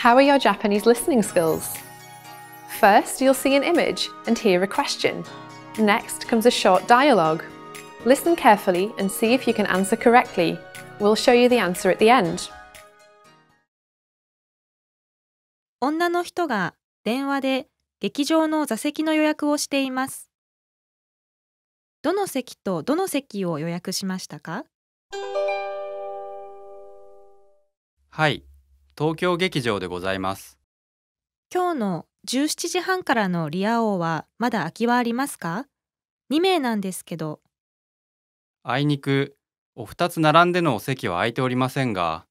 How are your Japanese listening skills? First, you'll see an image and hear a question. Next comes a short dialogue. Listen carefully and see if you can answer correctly. We'll show you the answer at the end. 女の人が電話で劇場の座席の予約をしています。どの席とどの席を予約しましたかはい、東京劇場でございます今日の17時半からのリア王はまだ空きはありますか2名なんですけどあいにくお二つ並んでのお席は空いておりませんが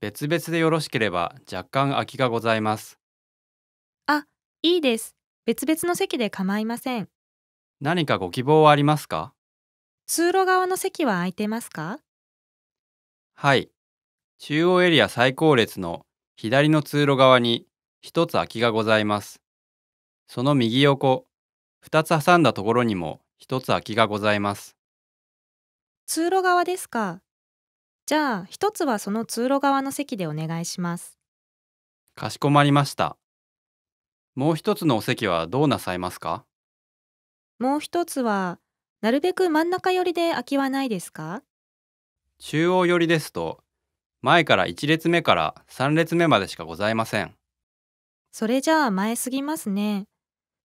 別々でよろしければ若干空きがございますあ、いいです別々の席で構いません何かご希望はありますか通路側の席は空いてますかはい中央エリア最高列の左の通路側に一つ空きがございます。その右横、二つ挟んだところにも一つ空きがございます。通路側ですか。じゃあ一つはその通路側の席でお願いします。かしこまりました。もう一つのお席はどうなさいますかもう一つは、なるべく真ん中寄りで空きはないですか中央寄りですと、前から1列目から3列目までしかございません。それじゃあ前すぎますね。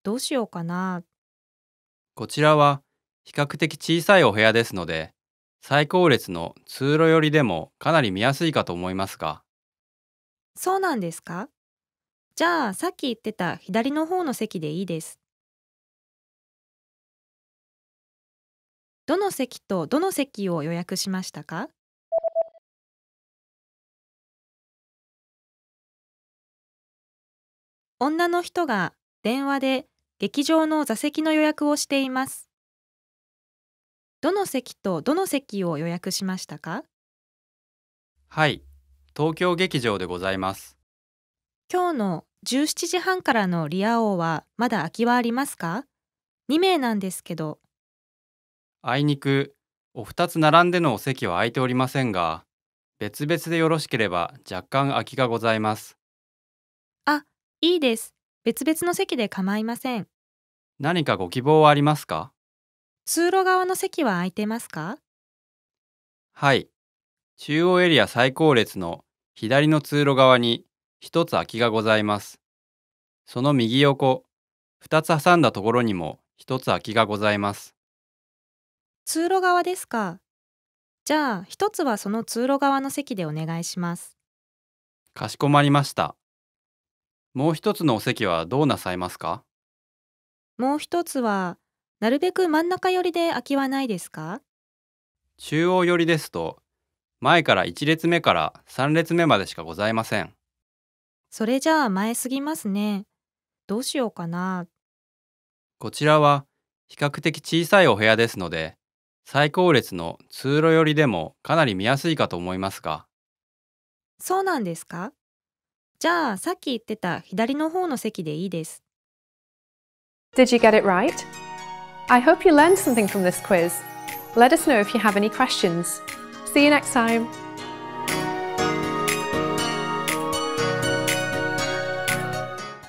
どうしようかな。こちらは比較的小さいお部屋ですので、最高列の通路寄りでもかなり見やすいかと思いますが。そうなんですかじゃあさっき言ってた左の方の席でいいです。どの席とどの席を予約しましたか女の人が電話で劇場の座席の予約をしています。どの席とどの席を予約しましたかはい、東京劇場でございます。今日の17時半からのリア王はまだ空きはありますか ?2 名なんですけど。あいにくお二つ並んでのお席は空いておりませんが、別々でよろしければ若干空きがございます。いいです。別々の席で構いません。何かご希望はありますか通路側の席は空いてますかはい。中央エリア最高列の左の通路側に一つ空きがございます。その右横、二つ挟んだところにも一つ空きがございます。通路側ですか。じゃあ一つはその通路側の席でお願いします。かしこまりました。もう一つのお席はどうなさいますかもう一つは、なるべく真ん中寄りで空きはないですか中央寄りですと、前から1列目から3列目までしかございません。それじゃあ前すぎますね。どうしようかな。こちらは比較的小さいお部屋ですので、最高列の通路寄りでもかなり見やすいかと思いますが。そうなんですかじゃあさっき言ってた左の方の席でいいです。Did you get it right? I hope you learned something from this quiz. Let us know if you have any questions. See you next time!